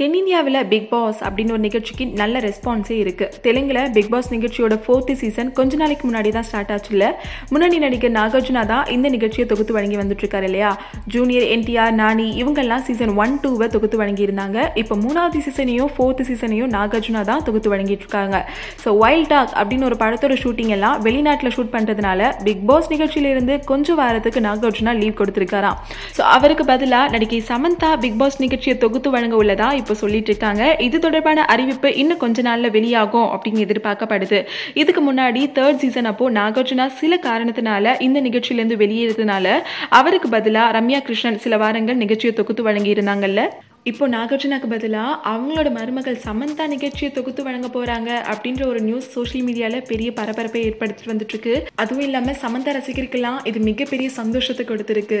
தென்னிந்தியாவில் big pass அப்படின்னு ஒரு நிகழ்ச்சிக்கு நல்ல ரெஸ்பான்ஸே இருக்குது தெலுங்கில் பிக் பாஸ் நிகழ்ச்சியோட ஃபோர்த்து சீசன் கொஞ்ச நாளைக்கு முன்னாடி தான் ஸ்டார்ட் ஆச்சு இல்லை முன்னணி நடிகர் நாகார்ஜுனா தான் இந்த நிகழ்ச்சியை தொகுத்து வழங்கி வந்துட்டுருக்காரு இல்லையா ஜூனியர் என்டிஆர் நானி இவங்கெல்லாம் சீசன் ஒன் டூவை தொகுத்து வழங்கியிருந்தாங்க இப்போ மூணாவது சீசனையும் ஃபோர்த்து சீசனையும் நாகார்ஜுனா தான் தொகுத்து வழங்கிட்டு இருக்காங்க ஸோ வைல்ட் டாக் அப்படின்னு ஒரு படத்தோட ஷூட்டிங் எல்லாம் வெளிநாட்டில் ஷூட் பண்ணுறதுனால பிக் பாஸ் நிகழ்ச்சியிலிருந்து கொஞ்சம் வாரத்துக்கு நாகார்ஜுனா லீவ் கொடுத்துருக்காராம் ஸோ அவருக்கு பதிலாக நடிகை சமந்தா பிக் பாஸ் நிகழ்ச்சியை தொகுத்து வழங்க உள்ளதா இப்போ சொல்லிட்டு இருக்காங்க இது தொடர்பான அறிவிப்பு இன்னும் கொஞ்ச நாள்ல வெளியாகும் அப்படின்னு எதிர்பார்க்கப்படுது இதுக்கு முன்னாடி தேர்ட் சீசன் அப்போ நாகார்ஜுனா சில காரணத்தினால இந்த நிகழ்ச்சியிலேருந்து வெளியேறதுனால அவருக்கு பதிலாக ரம்யா கிருஷ்ணன் சில வாரங்கள் நிகழ்ச்சியை தொகுத்து வழங்கியிருந்தாங்கல்ல இப்போ நாகார்ஜுனாக்கு பதிலாக அவங்களோட மருமகள் சமந்தா நிகழ்ச்சியை தொகுத்து வழங்க போகிறாங்க அப்படின்ற ஒரு நியூஸ் சோஷியல் மீடியாவில் பெரிய பரபரப்பை ஏற்படுத்திட்டு வந்துட்டுருக்கு அதுவும் இல்லாமல் சமந்தா ரசிகருக்கெல்லாம் இது மிகப்பெரிய சந்தோஷத்தை கொடுத்துருக்கு